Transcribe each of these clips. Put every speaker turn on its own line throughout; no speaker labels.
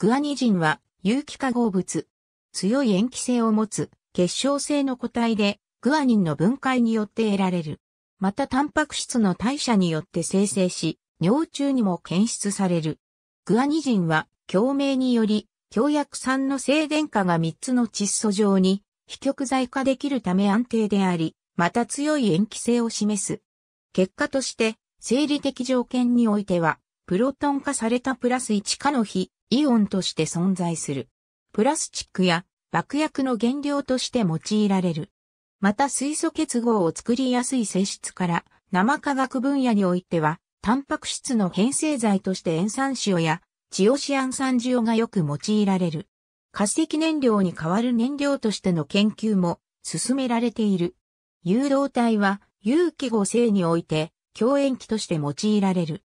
グアニジンは有機化合物。強い塩基性を持
つ結晶性の個体でグアニンの分解によって得られる。またタンパク質の代謝によって生成し、尿中にも検出される。グアニジンは共鳴により、強薬酸の静電化が3つの窒素上に非極剤化できるため安定であり、また強い塩基性を示す。結果として、生理的条件においては、プロトン化されたプラス1化の非イオンとして存在する。プラスチックや爆薬の原料として用いられる。また水素結合を作りやすい性質から生化学分野においては、タンパク質の変成剤として塩酸塩やチオシアン酸塩がよく用いられる。化石燃料に代わる燃料としての研究も進められている。誘導体は有機合成において強塩基として用いられる。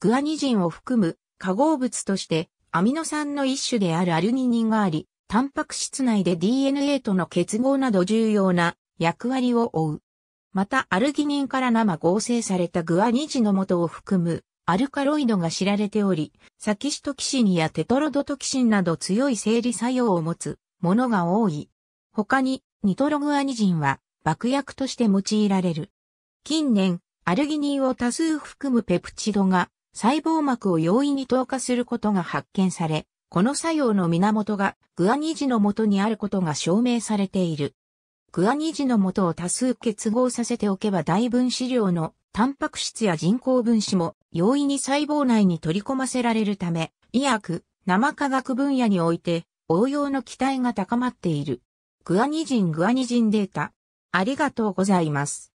グアニジンを含む化合物としてアミノ酸の一種であるアルニニンがあり、タンパク質内で DNA との結合など重要な役割を負う。またアルギニンから生合成されたグアニジの元を含むアルカロイドが知られており、サキシトキシンやテトロドトキシンなど強い生理作用を持つものが多い。他にニトログアニジンは爆薬として用いられる。近年、アルギニンを多数含むペプチドが細胞膜を容易に透過することが発見され、この作用の源がグアニジの元にあることが証明されている。グアニジの元を多数結合させておけば大分子量のタンパク質や人工分子も容易に細胞内に取り込ませられるため、医薬、生化学分野において応用の期待が高まっている。
グアニジングアニジンデータ。ありがとうございます。